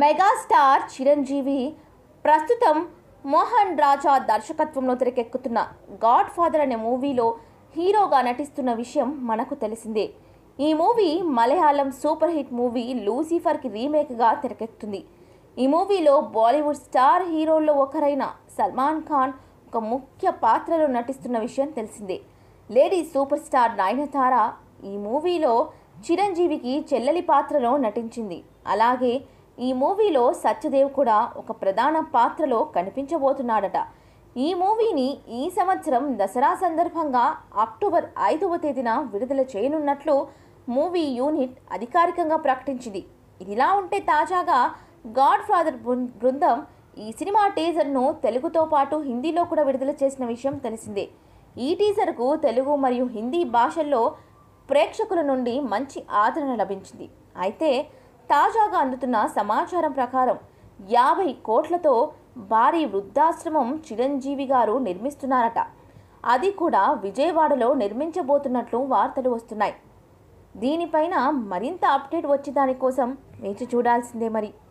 megastar Chiranjeevi ప్రస్తుతం మోహన్ రాజా దర్శకత్వంలో తెరకెక్కుతున్న గాడ్ ఫాదర్ అనే మూవీలో హీరోగా నటిస్తున్న విషయం మనకు తెలిసిందే ఈ movie Malayalam super hit movie లూసిఫర్కి రీమేక్గా తెరకెక్కుతుంది ఈ మూవీలో బాలీవుడ్ స్టార్ హీరోల్లో ఒకరైన సల్మాన్ ఖాన్ ఒక ముఖ్య పాత్రలో నటిస్తున్న విషయం తెలిసిందే లేడీ సూపర్ స్టార్ నయనతార ఈ మూవీలో చిరంజీవికి చెల్లెలి పాత్రలో నటించింది అలాగే ఈ మూవీలో సత్యదేవ్ కూడా ఒక ప్రధాన పాత్రలో కనిపించబోతున్నాడట ఈ మూవీని ఈ సంవత్సరం దసరా సందర్భంగా అక్టోబర్ ఐదవ తేదీన విడుదల చేయనున్నట్లు మూవీ యూనిట్ అధికారికంగా ప్రకటించింది ఇదిలా ఉంటే తాజాగా గాడ్ ఫాదర్ బృందం ఈ సినిమా టీజర్ను తెలుగుతో పాటు హిందీలో కూడా విడుదల చేసిన విషయం తెలిసిందే ఈ టీజర్కు తెలుగు మరియు హిందీ భాషల్లో ప్రేక్షకుల నుండి మంచి ఆదరణ లభించింది అయితే తాజాగా అందుతున్న సమాచారం ప్రకారం యాభై కోట్లతో భారీ వృద్ధాశ్రమం చిరంజీవి గారు నిర్మిస్తున్నారట అది కూడా విజయవాడలో నిర్మించబోతున్నట్లు వార్తలు వస్తున్నాయి దీనిపైన మరింత అప్డేట్ వచ్చేదానికోసం వేచి చూడాల్సిందే మరి